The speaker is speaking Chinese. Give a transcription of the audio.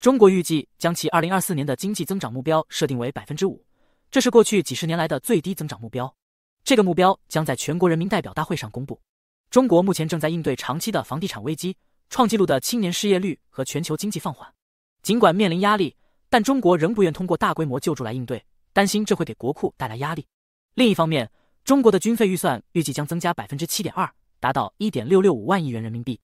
中国预计将其二零二四年的经济增长目标设定为百分之五，这是过去几十年来的最低增长目标。这个目标将在全国人民代表大会上公布。中国目前正在应对长期的房地产危机、创纪录的青年失业率和全球经济放缓。尽管面临压力，但中国仍不愿通过大规模救助来应对，担心这会给国库带来压力。另一方面，中国的军费预算预计将增加百分之七点二，达到一点六六五万亿元人民币。